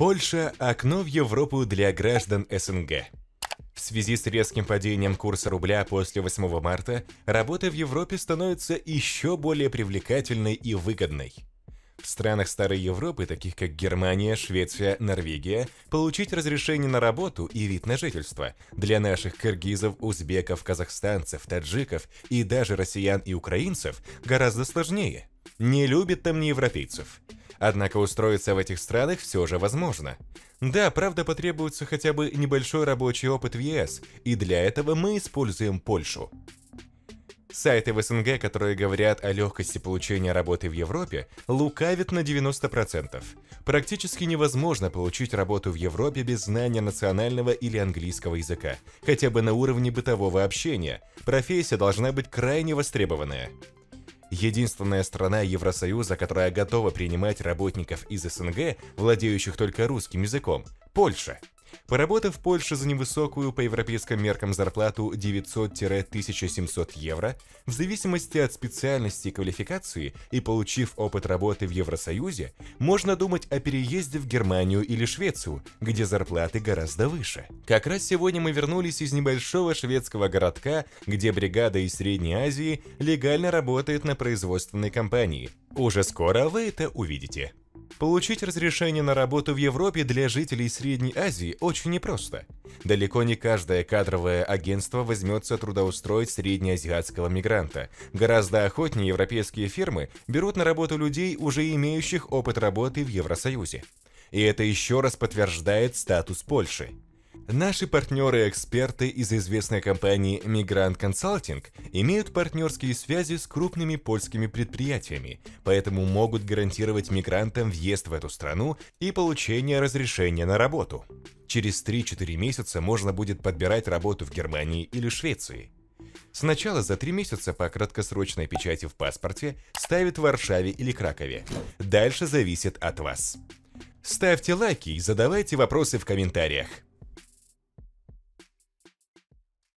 Польша – окно в Европу для граждан СНГ. В связи с резким падением курса рубля после 8 марта, работа в Европе становится еще более привлекательной и выгодной. В странах Старой Европы, таких как Германия, Швеция, Норвегия, получить разрешение на работу и вид на жительство для наших киргизов, узбеков, казахстанцев, таджиков и даже россиян и украинцев гораздо сложнее. Не любят там не европейцев. Однако устроиться в этих странах все же возможно. Да, правда потребуется хотя бы небольшой рабочий опыт в ЕС, и для этого мы используем Польшу. Сайты в СНГ, которые говорят о легкости получения работы в Европе, лукавят на 90%. Практически невозможно получить работу в Европе без знания национального или английского языка, хотя бы на уровне бытового общения. Профессия должна быть крайне востребованная. Единственная страна Евросоюза, которая готова принимать работников из СНГ, владеющих только русским языком – Польша. Поработав в Польше за невысокую по европейским меркам зарплату 900-1700 евро, в зависимости от специальности и квалификации и получив опыт работы в Евросоюзе, можно думать о переезде в Германию или Швецию, где зарплаты гораздо выше. Как раз сегодня мы вернулись из небольшого шведского городка, где бригада из Средней Азии легально работает на производственной компании. Уже скоро вы это увидите. Получить разрешение на работу в Европе для жителей Средней Азии очень непросто. Далеко не каждое кадровое агентство возьмется трудоустроить среднеазиатского мигранта. Гораздо охотнее европейские фирмы берут на работу людей, уже имеющих опыт работы в Евросоюзе. И это еще раз подтверждает статус Польши. Наши партнеры-эксперты из известной компании Migrant Consulting имеют партнерские связи с крупными польскими предприятиями, поэтому могут гарантировать мигрантам въезд в эту страну и получение разрешения на работу. Через 3-4 месяца можно будет подбирать работу в Германии или Швеции. Сначала за три месяца по краткосрочной печати в паспорте ставят в Варшаве или Кракове. Дальше зависит от вас. Ставьте лайки и задавайте вопросы в комментариях.